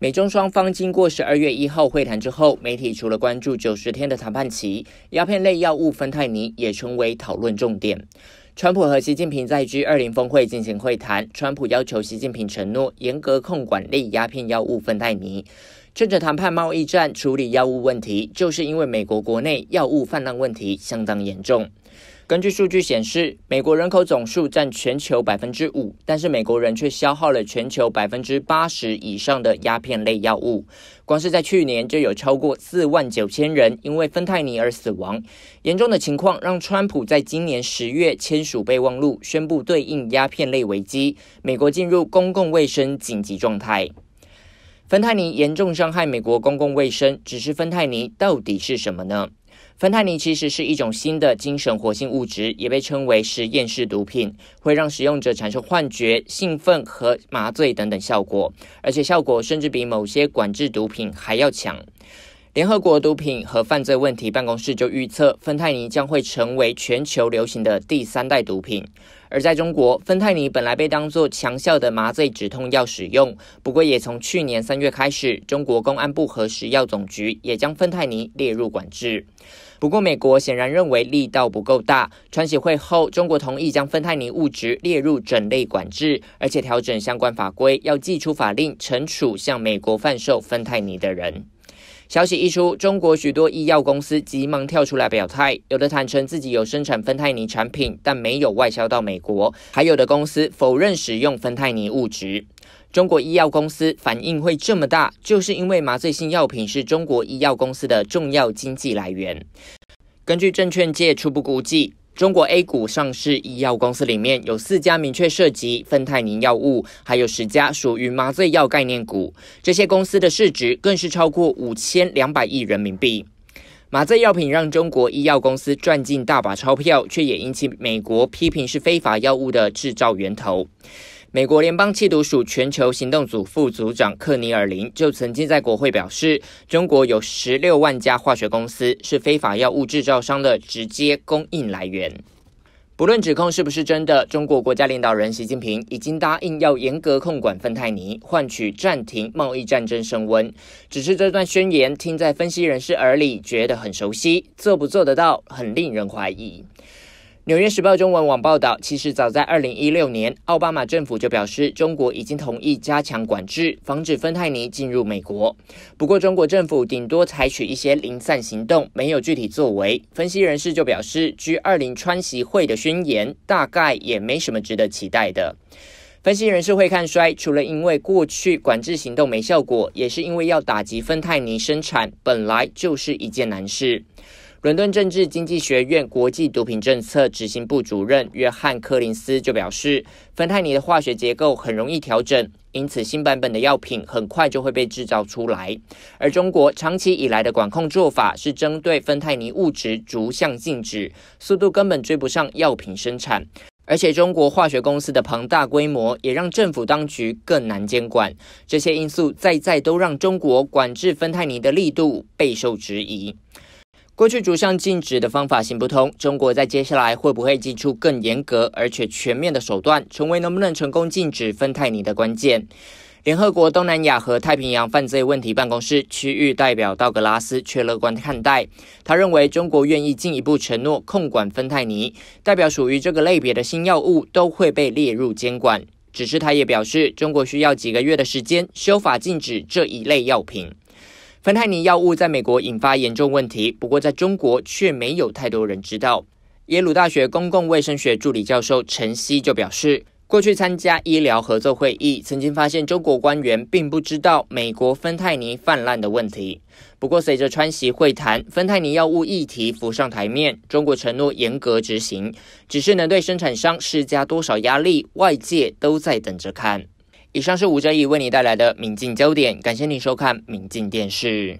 美中双方经过十二月一号会谈之后，媒体除了关注九十天的谈判期，鸦片类药物芬太尼也成为讨论重点。川普和习近平在 G 二零峰会进行会谈，川普要求习近平承诺严格控管类鸦片药物芬太尼。趁着谈判，贸易战处理药物问题，就是因为美国国内药物泛滥问题相当严重。根据数据显示，美国人口总数占全球百分之五，但是美国人却消耗了全球百分之八十以上的鸦片类药物。光是在去年，就有超过四万九千人因为芬太尼而死亡。严重的情况让川普在今年十月签署备忘录，宣布对应鸦片类危机，美国进入公共卫生紧急状态。芬太尼严重伤害美国公共卫生，只是芬太尼到底是什么呢？芬太尼其实是一种新的精神活性物质，也被称为实验室毒品，会让使用者产生幻觉、兴奋和麻醉等等效果，而且效果甚至比某些管制毒品还要强。联合国毒品和犯罪问题办公室就预测，芬太尼将会成为全球流行的第三代毒品。而在中国，芬太尼本来被当做强效的麻醉止痛药使用，不过也从去年三月开始，中国公安部和食药总局也将芬太尼列入管制。不过，美国显然认为力道不够大。川协会后，中国同意将芬太尼物质列入整类管制，而且调整相关法规，要寄出法令惩处向美国贩售芬太尼的人。消息一出，中国许多医药公司急忙跳出来表态，有的坦承自己有生产芬太尼产品，但没有外销到美国；还有的公司否认使用芬太尼物质。中国医药公司反应会这么大，就是因为麻醉性药品是中国医药公司的重要经济来源。根据证券界初步估计。中国 A 股上市医药公司里面有四家明确涉及芬太尼药物，还有十家属于麻醉药概念股。这些公司的市值更是超过五千两百亿人民币。麻醉药品让中国医药公司赚进大把钞票，却也引起美国批评是非法药物的制造源头。美国联邦缉毒署全球行动组副组长克尼尔林就曾经在国会表示，中国有十六万家化学公司是非法药物制造商的直接供应来源。不论指控是不是真的，中国国家领导人习近平已经答应要严格控管芬太尼，换取暂停贸易战争升温。只是这段宣言听在分析人士耳里觉得很熟悉，做不做得到很令人怀疑。纽约时报中文网报道，其实早在二零一六年，奥巴马政府就表示，中国已经同意加强管制，防止芬太尼进入美国。不过，中国政府顶多采取一些零散行动，没有具体作为。分析人士就表示，G 二零川习会的宣言大概也没什么值得期待的。分析人士会看衰，除了因为过去管制行动没效果，也是因为要打击芬太尼生产本来就是一件难事。伦敦政治经济学院国际毒品政策执行部主任约翰·柯林斯就表示：“芬太尼的化学结构很容易调整，因此新版本的药品很快就会被制造出来。而中国长期以来的管控做法是针对芬太尼物质逐项禁止，速度根本追不上药品生产。而且，中国化学公司的庞大规模也让政府当局更难监管。这些因素再再都让中国管制芬太尼的力度备受质疑。”过去逐项禁止的方法行不通，中国在接下来会不会祭出更严格而且全面的手段，成为能不能成功禁止芬太尼的关键。联合国东南亚和太平洋犯罪问题办公室区域代表道格拉斯却乐观看待，他认为中国愿意进一步承诺控管芬太尼，代表属于这个类别的新药物都会被列入监管。只是他也表示，中国需要几个月的时间修法禁止这一类药品。芬太尼药物在美国引发严重问题，不过在中国却没有太多人知道。耶鲁大学公共卫生学助理教授陈曦就表示，过去参加医疗合作会议，曾经发现中国官员并不知道美国芬太尼泛滥的问题。不过，随着川西会谈，芬太尼药物议题浮上台面，中国承诺严格执行，只是能对生产商施加多少压力，外界都在等着看。以上是吴哲义为你带来的《明镜焦点》，感谢您收看《明镜电视》。